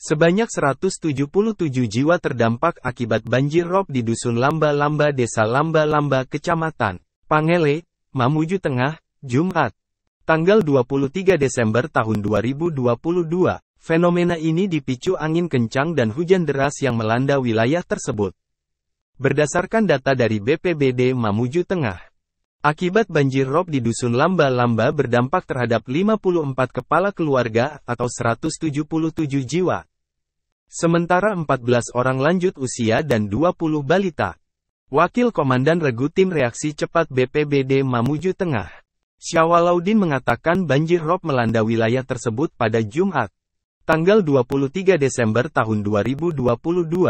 Sebanyak 177 jiwa terdampak akibat banjir rob di Dusun Lamba-Lamba Desa Lamba-Lamba Kecamatan Pangele, Mamuju Tengah, Jumat. Tanggal 23 Desember tahun 2022, fenomena ini dipicu angin kencang dan hujan deras yang melanda wilayah tersebut. Berdasarkan data dari BPBD Mamuju Tengah, Akibat banjir rob di Dusun Lamba-Lamba berdampak terhadap 54 kepala keluarga atau 177 jiwa. Sementara 14 orang lanjut usia dan 20 balita. Wakil Komandan Regu Tim Reaksi Cepat BPBD Mamuju Tengah, Syawalaudin mengatakan banjir rob melanda wilayah tersebut pada Jumat, tanggal 23 Desember tahun 2022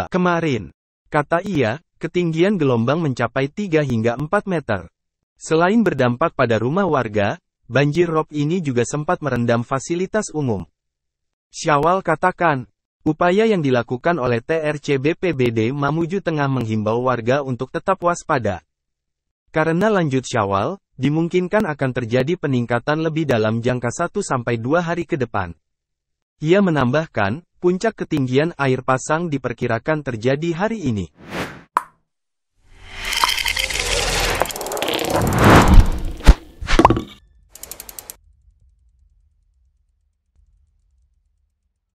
kemarin. Kata ia, ketinggian gelombang mencapai 3 hingga 4 meter. Selain berdampak pada rumah warga, banjir rob ini juga sempat merendam fasilitas umum. Syawal katakan, Upaya yang dilakukan oleh TRC BPBD Mamuju Tengah menghimbau warga untuk tetap waspada. Karena lanjut syawal, dimungkinkan akan terjadi peningkatan lebih dalam jangka 1-2 hari ke depan. Ia menambahkan, puncak ketinggian air pasang diperkirakan terjadi hari ini.